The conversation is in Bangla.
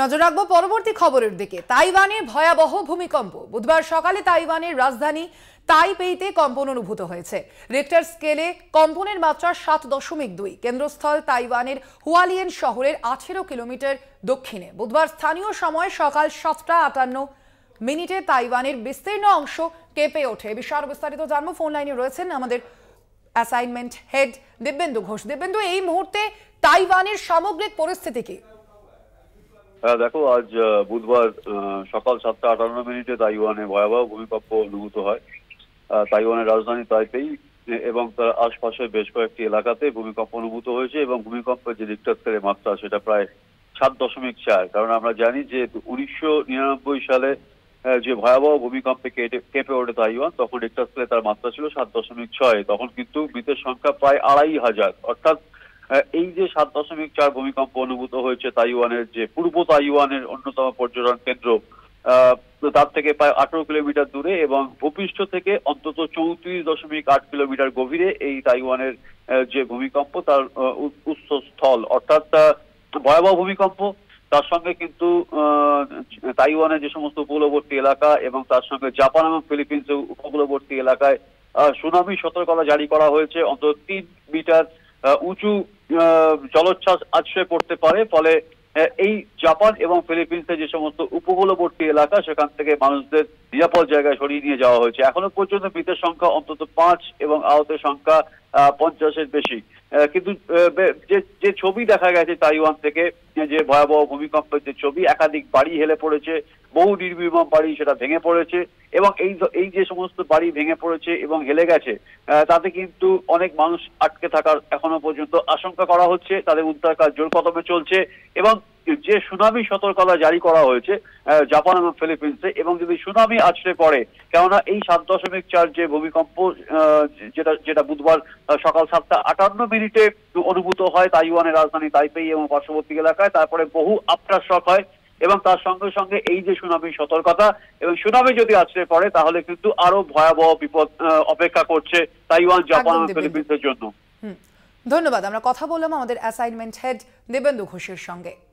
নজর রাখবো পরবর্তী খবরের দিকে তাইওয়ানে ভয়াবহ ভূমিকম্প বুধবার সকালে তাইওয়ানের রাজধানী তাইপেইতে কম্পন অনুভূত হয়েছে রেক্টার স্কেলে কম্পনের মাত্রা সাত দশমিক দুই কেন্দ্রস্থল তাইওয়ানের হুয়ালিয়েন শহরের আঠেরো কিলোমিটার দক্ষিণে বুধবার স্থানীয় সময় সকাল সাতটা আটান্ন মিনিটে তাইওয়ানের বিস্তীর্ণ অংশ কেঁপে ওঠে বিষয় আরো বিস্তারিত জানবো ফোন লাইনে রয়েছেন আমাদের অ্যাসাইনমেন্ট হেড দিব্যেন্দু ঘোষ দিব্যেন্দু এই মুহূর্তে তাইওয়ানের সামগ্রিক পরিস্থিতি কি হ্যাঁ, দেখো আজ বুধবার সকাল সাতটা আটান্ন মিনিটে তাইওয়ানে ভয়াবহ ভূমিকম্প অনুভূত হয় তাইওয়ানের রাজধানী তাইপেই এবং তার আশপাশের বেশ কয়েকটি এলাকাতে ভূমিকম্প অনুভূত হয়েছে এবং ভূমিকম্পের যে রিক্টার মাত্রা সেটা প্রায় সাত দশমিক চার কারণ আমরা জানি যে উনিশশো নিরানব্বই সালে যে ভয়াবহ ভূমিকম্পে কেঁপে ওঠে তাইওয়ান তখন রিক্টার তার মাত্রা ছিল সাত দশমিক ছয় তখন কিন্তু মৃতের সংখ্যা প্রায় আড়াই হাজার অর্থাৎ এই যে সাত দশমিক চার ভূমিকম্প অনুভূত হয়েছে তাইওয়ানের যে পূর্ব তাইওয়ানের অন্যতম পর্যটন কেন্দ্র তার থেকে প্রায় আঠারো কিলোমিটার দূরে এবং ভূপৃষ্ঠ থেকে অন্তত চৌত্রিশ দশমিক আট কিলোমিটার গভীরে এই তাইওয়ানের যে ভূমিকম্প তার স্থল অর্থাৎ ভয়াবহ ভূমিকম্প তার সঙ্গে কিন্তু তাইওয়ানের যে সমস্ত উপকূলবর্তী এলাকা এবং তার সঙ্গে জাপান এবং ফিলিপিন্সের উপকূলবর্তী এলাকায় সুনামি সতর্কতা জারি করা হয়েছে অন্তত তিন মিটার উঁচু জলোচ্ছ্বাস আশ্রয় পড়তে পারে ফলে এই জাপান এবং ফিলিপিন্সের যে সমস্ত উপকূলবর্তী এলাকা সেখান থেকে মানুষদের নিরাপদ জায়গায় সরিয়ে নিয়ে যাওয়া হয়েছে এখনো পর্যন্ত মৃতের সংখ্যা অন্তত পাঁচ এবং আহতের সংখ্যা পঞ্চাশের বেশি কিন্তু যে ছবি দেখা গেছে তাইওয়ান থেকে যে ভয়াবহ ভূমিকম্পের যে ছবি একাধিক বাড়ি হেলে পড়েছে বহু নির্বিমম বাড়ি সেটা ভেঙে পড়েছে এবং এই এই যে সমস্ত বাড়ি ভেঙে পড়েছে এবং হেলে গেছে তাতে কিন্তু অনেক মানুষ আটকে থাকার এখনো পর্যন্ত আশঙ্কা করা হচ্ছে তাদের উদ্ধার কাজ জোর কদমে চলছে এবং যে সুনামি সতর্কতা জারি করা হয়েছে জাপান এবং ফিলিপিন্সে এবং যদি সুনামি আছড়ে পড়ে কেননা এই সাত দশমিক চার যে ভূমিকম্প যেটা যেটা বুধবার সকাল সাতটা আটান্ন মিনিটে অনুভূত হয় তাইওয়ানের রাজধানী তাইপেই এবং পার্শ্ববর্তী এলাকায় তারপরে বহু আফটার শক হয় এবং তার সঙ্গে সঙ্গে এই যে সুনামি সতর্কতা এবং সুনামি যদি আছড়ে পড়ে তাহলে কিন্তু আরো ভয়াবহ বিপদ অপেক্ষা করছে তাইওয়ান জাপান এবং ফিলিপিন্সের জন্য ধন্যবাদ আমরা কথা বললাম আমাদের অ্যাসাইনমেন্ট হেড দেবেন্দু ঘোষের সঙ্গে